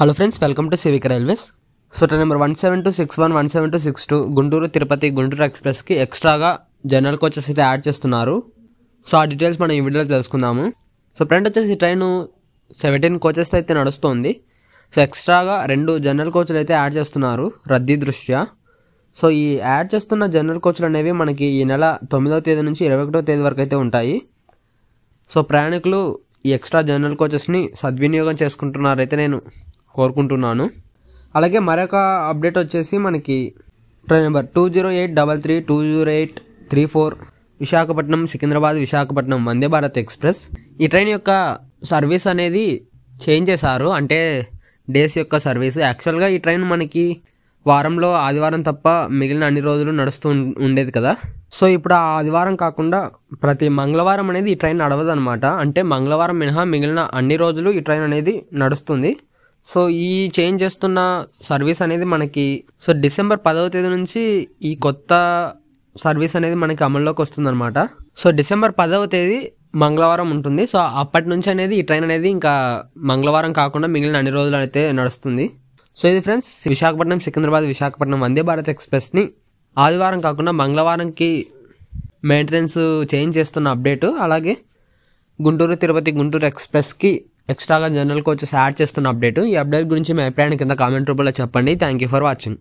hello friends welcome to civic railways ten number one seven two six one one seven two six two Guntur Tirupati Guntur ఎక్స్ప్రెస్కి ఎక్స్ట్రాగా general coaches అయితే add చేస్తున్నారు so ఆ details మనం ఈ వీడియోలో తెలుసుకుందాము సో ఫ్రెండ్ వచ్చేసి ట్రైన్ సెవెంటీన్ కోచెస్ అయితే నడుస్తుంది సో ఎక్స్ట్రాగా రెండు జనరల్ కోచ్లు అయితే యాడ్ చేస్తున్నారు రద్దీ దృష్ట్యా సో ఈ యాడ్ చేస్తున్న జనరల్ కోచ్లు అనేవి మనకి ఈ నెల తొమ్మిదవ తేదీ నుంచి ఇరవై ఒకటో తేదీ వరకు అయితే ఉంటాయి సో ప్రయాణికులు ఈ ఎక్స్ట్రా జనరల్ కోచెస్ని సద్వినియోగం చేసుకుంటున్నారైతే నేను కోరుకుంటున్నాను అలాగే మరొక అప్డేట్ వచ్చేసి మనకి train number two zero eight double three two zero eight three four Visakhapatnam Secunderabad Visakhapatnam Vande Bharat express ఈ ట్రైన్ యొక్క సర్వీస్ అనేది చేంజ్ చేశారు అంటే డేస్ యొక్క సర్వీస్ యాక్చువల్గా ఈ ట్రైన్ మనకి వారంలో ఆదివారం తప్ప మిగిలిన అన్ని రోజులు నడుస్తూ ఉండేది కదా సో ఇప్పుడు ఆ ఆదివారం కాకుండా ప్రతి మంగళవారం అనేది ఈ ట్రైన్ అనమాట అంటే మంగళవారం మినహా మిగిలిన అన్ని రోజులు ఈ ట్రైన్ అనేది నడుస్తుంది సో ఈ చేంజ్ చేస్తున్న సర్వీస్ అనేది మనకి సో డిసెంబర్ పదవ తేదీ నుంచి ఈ కొత్త సర్వీస్ అనేది మనకి అమల్లోకి వస్తుందన్నమాట సో డిసెంబర్ పదవ తేదీ మంగళవారం ఉంటుంది సో అప్పటి నుంచి అనేది ఈ ట్రైన్ అనేది ఇంకా మంగళవారం కాకుండా మిగిలిన అన్ని రోజులు అయితే నడుస్తుంది సో ఇది ఫ్రెండ్స్ విశాఖపట్నం సికింద్రాబాద్ విశాఖపట్నం వందే భారత్ ఎక్స్ప్రెస్ని ఆదివారం కాకుండా మంగళవారంకి మెయింటెనెన్స్ చేంజ్ చేస్తున్న అప్డేటు అలాగే గుంటూరు తిరుపతి గుంటూరు ఎక్స్ప్రెస్కి ఎక్స్ట్రాగా జనరల్ కోచెస్ యాడ్ చేస్తున్న అప్డేట్ ఈ అప్డేట్ గురించి మీ అభిప్రాయాన్ని కింద కామెంట్ రూపంలో చెప్పండి థ్యాంక్ యూ ఫర్ వాచింగ్